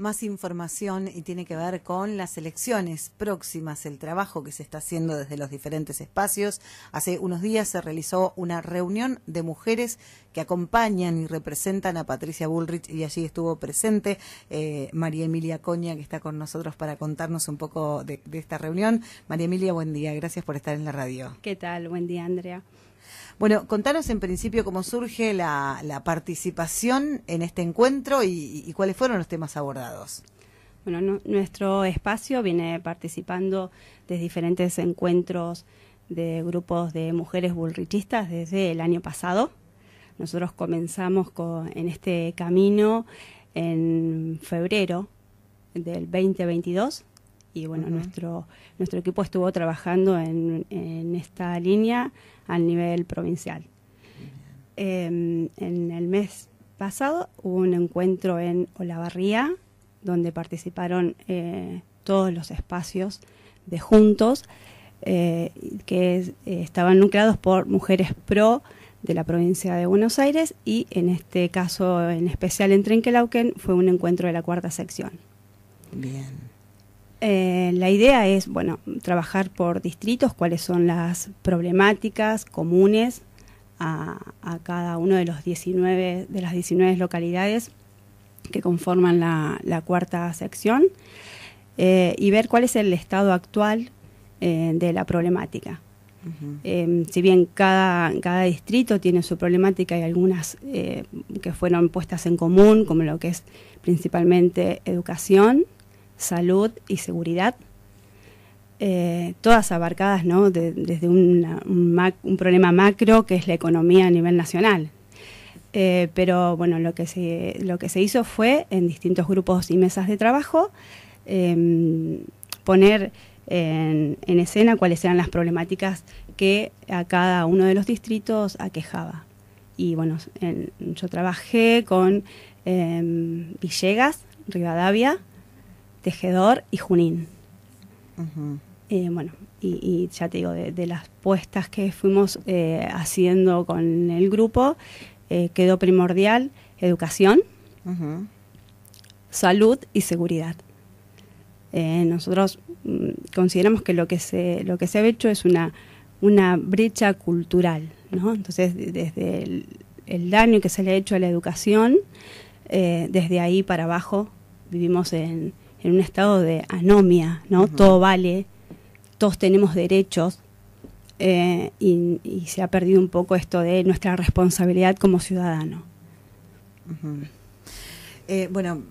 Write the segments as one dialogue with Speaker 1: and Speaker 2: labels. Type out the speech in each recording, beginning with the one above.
Speaker 1: más información y tiene que ver con las elecciones próximas, el trabajo que se está haciendo desde los diferentes espacios. Hace unos días se realizó una reunión de mujeres que acompañan y representan a Patricia Bullrich y allí estuvo presente eh, María Emilia Coña, que está con nosotros para contarnos un poco de esta reunión. María Emilia, buen día, gracias por estar en la radio. ¿Qué tal? Buen día, Andrea. Bueno, contanos en principio cómo surge la, participación en este encuentro y, cuáles fueron los temas abordados. Bueno, nuestro
Speaker 2: espacio viene participando de diferentes encuentros de grupos de mujeres bullrichistas desde el año pasado. Nosotros comenzamos en este camino en febrero del 2022 y bueno, nuestro, nuestro equipo estuvo trabajando en, en esta línea a nivel provincial. Em, en el mes pasado hubo un encuentro en Olavarría donde participaron eh, todos los espacios de Juntos eh, que eh, estaban nucleados por mujeres pro de la provincia de Buenos Aires y en este caso en especial en Trenquelauquen fue un encuentro de la cuarta sección. Bien. Eh, la idea es, bueno, trabajar por distritos, cuáles son las problemáticas comunes a, cada uno de los 19, de las 19 localidades que conforman la, cuarta sección eh, y ver cuál es el estado actual eh, de la problemática. Em, si bien cada, cada distrito tiene su problemática y algunas que fueron puestas en común, como lo que es principalmente educación, salud y seguridad, eh, todas abarcadas ¿no? desde un, problema macro que es la economía a nivel nacional. Eh, pero bueno, lo que, se, lo que se hizo fue en distintos grupos y mesas de trabajo em, poner en, escena cuáles eran las problemáticas que a cada uno de los distritos aquejaba y bueno, yo trabajé con em, Villegas, Rivadavia, Tejedor y Junín. Eh, bueno, y, ya te digo, de, las puestas que fuimos eh, haciendo con el grupo, eh, quedó primordial educación, salud y seguridad. nosotros mm, consideramos que lo que se, lo que se ha hecho es una, una brecha cultural, ¿no? Entonces, desde el daño que se le ha hecho a la educación, desde ahí para abajo vivimos en, en un estado de anomia, ¿no? Todo vale, todos tenemos derechos eh, y, se ha perdido un poco esto de nuestra responsabilidad como ciudadano.
Speaker 1: Eh, bueno,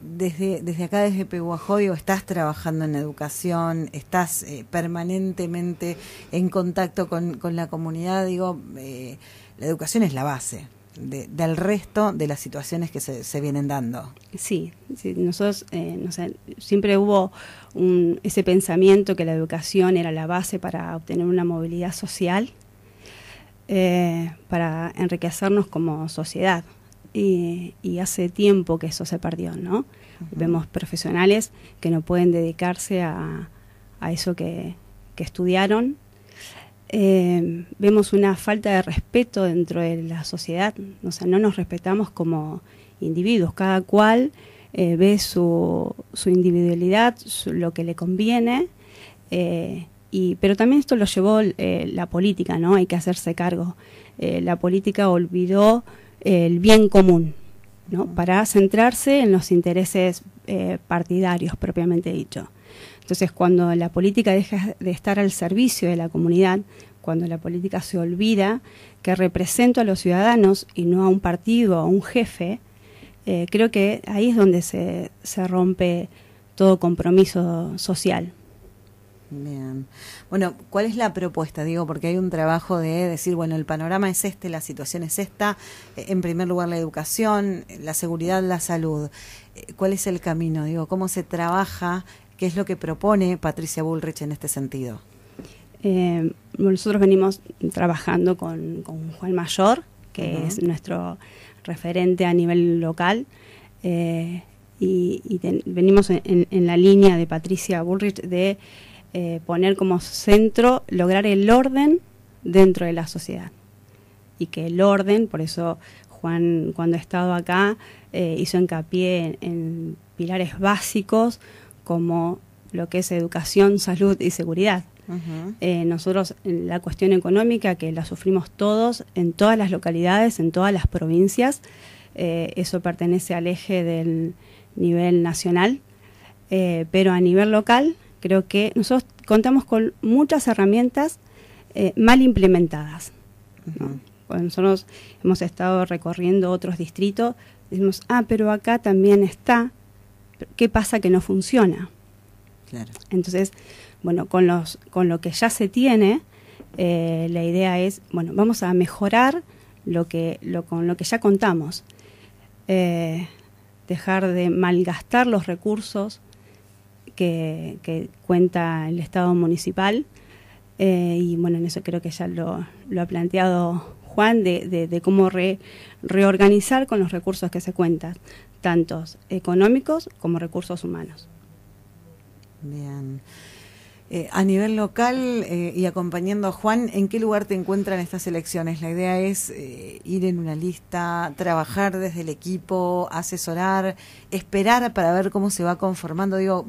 Speaker 1: desde, desde acá, desde Pehuajó, estás trabajando en educación, estás eh, permanentemente en contacto con, con, la comunidad, digo, la educación es la base del resto de las situaciones que se, vienen dando. Sí, nosotros eh,
Speaker 2: siempre hubo ese pensamiento que la educación era la base para obtener una movilidad social, eh, para enriquecernos como sociedad. Y, hace tiempo que eso se perdió, ¿no? Vemos profesionales que no pueden dedicarse a, eso que estudiaron eh, vemos una falta de respeto dentro de la sociedad, o sea, no nos respetamos como individuos, cada cual eh, ve su, su individualidad, lo que le conviene, eh, y, pero también esto lo llevó eh, la política, ¿no? Hay que hacerse cargo. la política olvidó el bien común, ¿no? Para centrarse en los intereses partidarios propiamente dicho. Entonces, cuando la política deja de estar al servicio de la comunidad, cuando la política se olvida que represento a los ciudadanos y no a un partido, a un jefe, eh, creo que ahí es donde se, se rompe todo compromiso social.
Speaker 1: Bien. Bueno, ¿cuál es la propuesta? Digo, porque hay un trabajo de decir, bueno, el panorama es este, la situación es esta, eh, en primer lugar la educación, la seguridad, la salud. Eh, ¿Cuál es el camino? Digo, ¿cómo se trabaja ¿Qué es lo que propone Patricia Bullrich en este sentido? Eh, nosotros venimos trabajando con, Juan Mayor,
Speaker 2: que es nuestro referente a nivel local, eh, y, venimos en, la línea de Patricia Bullrich de eh, poner como centro lograr el orden dentro de la sociedad. Y que el orden, por eso Juan cuando ha estado acá hizo hincapié en pilares básicos como lo que es educación, salud y seguridad. Eh, nosotros la cuestión económica que la sufrimos todos en todas las localidades, en todas las provincias, eh, eso pertenece al eje del nivel nacional, eh, pero a nivel local creo que nosotros contamos con muchas herramientas mal implementadas. nosotros hemos estado recorriendo otros distritos, decimos, ah, pero acá también está, ¿Qué pasa que no funciona? Entonces, bueno, con, con lo que ya se tiene, eh, la idea es, bueno, vamos a mejorar lo que, con lo que ya contamos. Eh, dejar de malgastar los recursos que, cuenta el Estado municipal. Eh, y bueno, en eso creo que ya lo, ha planteado Juan, de, cómo reorganizar con los recursos que se cuentan, tantos económicos
Speaker 1: como recursos humanos. Bien. Eh, a nivel local eh, y acompañando a Juan, ¿en qué lugar te encuentran estas elecciones? La idea es eh, ir en una lista, trabajar desde el equipo, asesorar, esperar para ver cómo se va conformando, digo,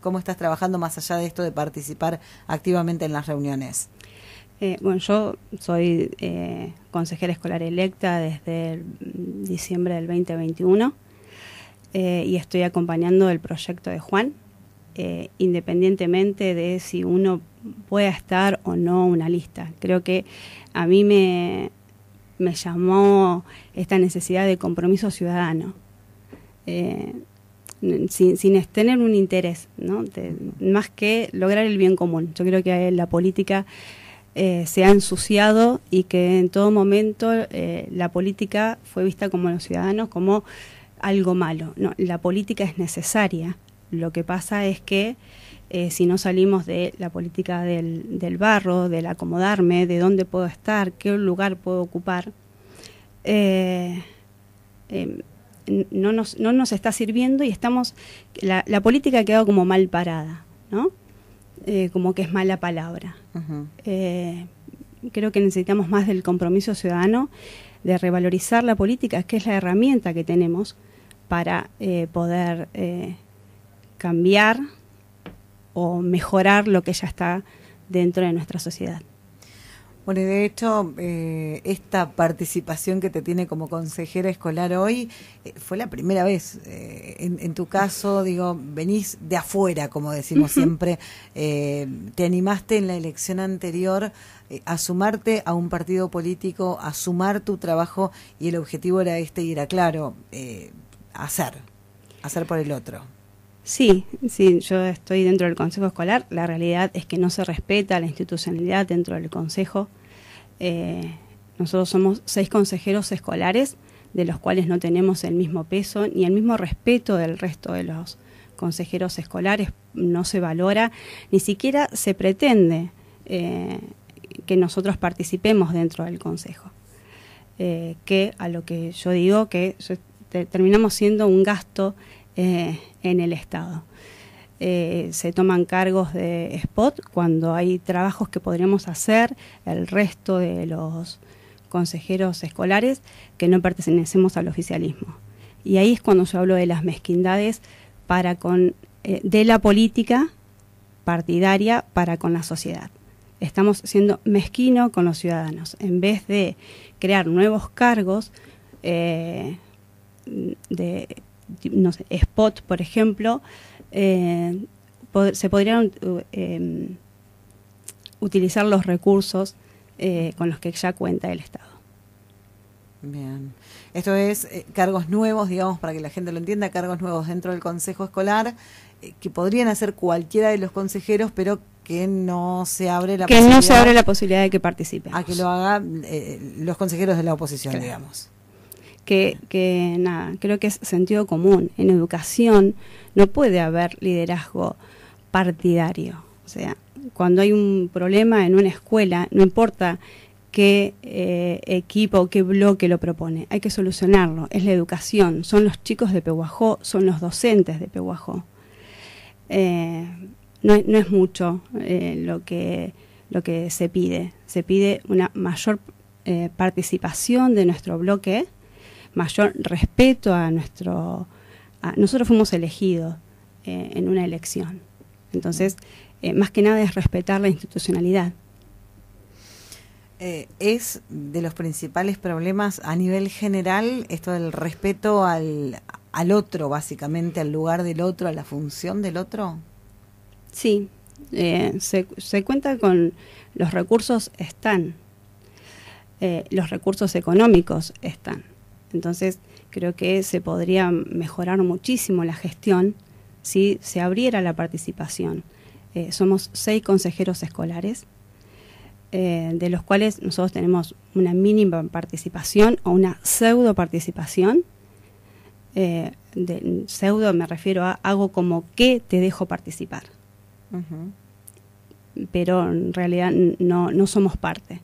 Speaker 1: cómo estás trabajando más allá de esto de participar activamente en las reuniones. bueno, yo soy
Speaker 2: consejera escolar electa desde mm, diciembre del 2021 eh, y estoy acompañando el proyecto de Juan, eh, independientemente de si uno pueda estar o no una lista. Creo que a mí me, me llamó esta necesidad de compromiso ciudadano. Eh, sin, tener un interés, ¿no? más que lograr el bien común. Yo creo que la política se ha ensuciado y que en todo momento la política fue vista como los ciudadanos, como algo malo. la política es necesaria. Lo que pasa es que eh, si no salimos de la política del, barro, del acomodarme, de dónde puedo estar, qué lugar puedo ocupar, eh, em, no, nos, está sirviendo y estamos. La, política ha quedado como mal parada, ¿no? Eh, como que es mala palabra. creo que necesitamos más del compromiso ciudadano de revalorizar la política, que es la herramienta que tenemos para eh, poder eh, cambiar o mejorar lo que ya
Speaker 1: está dentro de nuestra sociedad. Bueno, y de hecho, eh, esta participación que te tiene como consejera escolar hoy fue la primera vez. en, tu caso, digo, venís de afuera, como decimos siempre. te animaste en la elección anterior a sumarte a un partido político, a sumar tu trabajo, y el objetivo era este, y era claro hacer, hacer por el otro. Sí, sí, yo estoy dentro del Consejo Escolar. La realidad es
Speaker 2: que no se respeta la institucionalidad dentro del Consejo. Eh, nosotros somos seis consejeros escolares, de los cuales no tenemos el mismo peso ni el mismo respeto del resto de los consejeros escolares. No se valora, ni siquiera se pretende eh, que nosotros participemos dentro del Consejo. Eh, que a lo que yo digo que yo terminamos siendo un gasto eh, en el Estado. Eh, se toman cargos de spot cuando hay trabajos que podremos hacer el resto de los consejeros escolares que no pertenecemos al oficialismo. Y ahí es cuando yo hablo de las mezquindades para con, eh, de la política partidaria para con la sociedad. Estamos siendo mezquino con los ciudadanos. En vez de crear nuevos cargos, de no sé, spot, por ejemplo, eh, se podrían eh, utilizar los recursos eh, con los que ya cuenta el Estado.
Speaker 1: Bien. Esto es cargos nuevos, digamos, para que la gente lo entienda, cargos nuevos dentro del Consejo Escolar, que podrían hacer cualquiera de los consejeros, pero que no se abre la que posibilidad. no se abre la
Speaker 2: posibilidad de que participe A que lo
Speaker 1: hagan los consejeros
Speaker 2: de la oposición, digamos que, nada, creo que es sentido común. En educación no puede haber liderazgo partidario. O sea, cuando hay un problema en una escuela, no importa qué equipo eh, equipo, qué bloque lo propone. Hay que solucionarlo. Es la educación. Son los chicos de Pehuajó, son los docentes de Pehuajó. Eh, no, no, es mucho eh, lo, que, lo que se pide. Se pide una mayor eh, participación de nuestro bloque mayor respeto a nuestro... nosotros fuimos elegidos eh, en una elección. Entonces, eh, más que nada es respetar la institucionalidad.
Speaker 1: Eh, es de los principales problemas a nivel general esto del respeto al, otro, básicamente, al lugar del otro, a la función del otro. Sí,
Speaker 2: se, cuenta con los recursos están, los recursos económicos están. Entonces, creo que se podría mejorar muchísimo la gestión si se abriera la participación. Eh, somos seis consejeros escolares, eh, de los cuales nosotros tenemos una mínima participación o una pseudo participación. Eh, pseudo me refiero a hago como que te dejo participar. Pero en realidad no somos parte.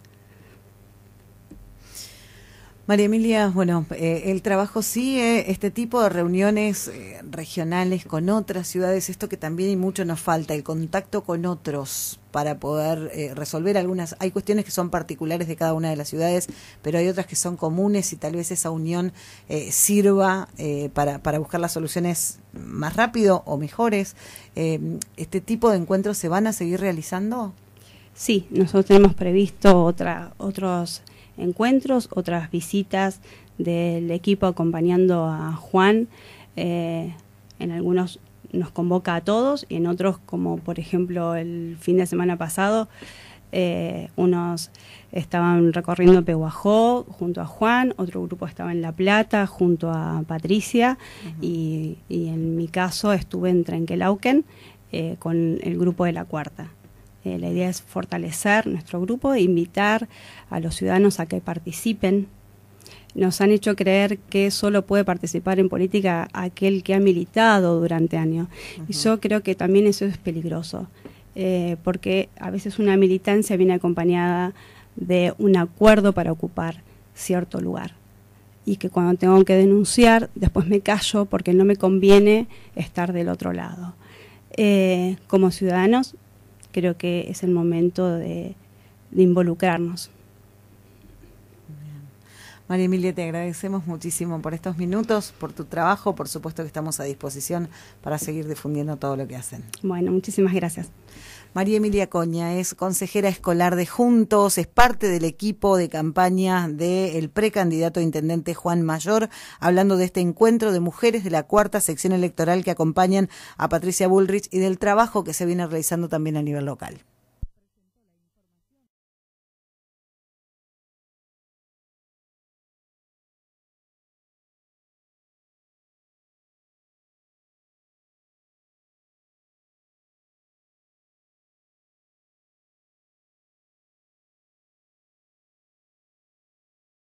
Speaker 1: María Emilia, bueno, eh, el trabajo sí, este tipo de reuniones eh, regionales con otras ciudades, esto que también y mucho nos falta, el contacto con otros para poder eh, resolver algunas, hay cuestiones que son particulares de cada una de las ciudades, pero hay otras que son comunes y tal vez esa unión sirva para, buscar las soluciones más rápido o mejores. ¿Este tipo de encuentros se van a seguir realizando? Sí, nosotros tenemos previsto otra, otros encuentros,
Speaker 2: otras visitas del equipo acompañando a Juan. Eh, en algunos nos convoca a todos y en otros, como por ejemplo el fin de semana pasado, eh, unos estaban recorriendo Pehuajó junto a Juan, otro grupo estaba en La Plata junto a Patricia y, en mi caso estuve en Trenquelauquen eh, con el grupo de la cuarta. Eh, la idea es fortalecer nuestro grupo e invitar a los ciudadanos a que participen. Nos han hecho creer que solo puede participar en política aquel que ha militado durante años. Y yo creo que también eso es peligroso, eh, porque a veces una militancia viene acompañada de un acuerdo para ocupar cierto lugar. Y que cuando tengo que denunciar, después me callo porque no me conviene estar del otro lado. Eh, como ciudadanos creo que es el momento de, involucrarnos.
Speaker 1: María Emilia, te agradecemos muchísimo por estos minutos, por tu trabajo. Por supuesto que estamos a disposición para seguir difundiendo todo lo que hacen. Bueno, muchísimas gracias. María Emilia Coña es consejera escolar de Juntos, es parte del equipo de campaña del precandidato intendente Juan Mayor, hablando de este encuentro de mujeres de la cuarta sección electoral que acompañan a Patricia Bullrich y del trabajo que se viene realizando también a nivel local.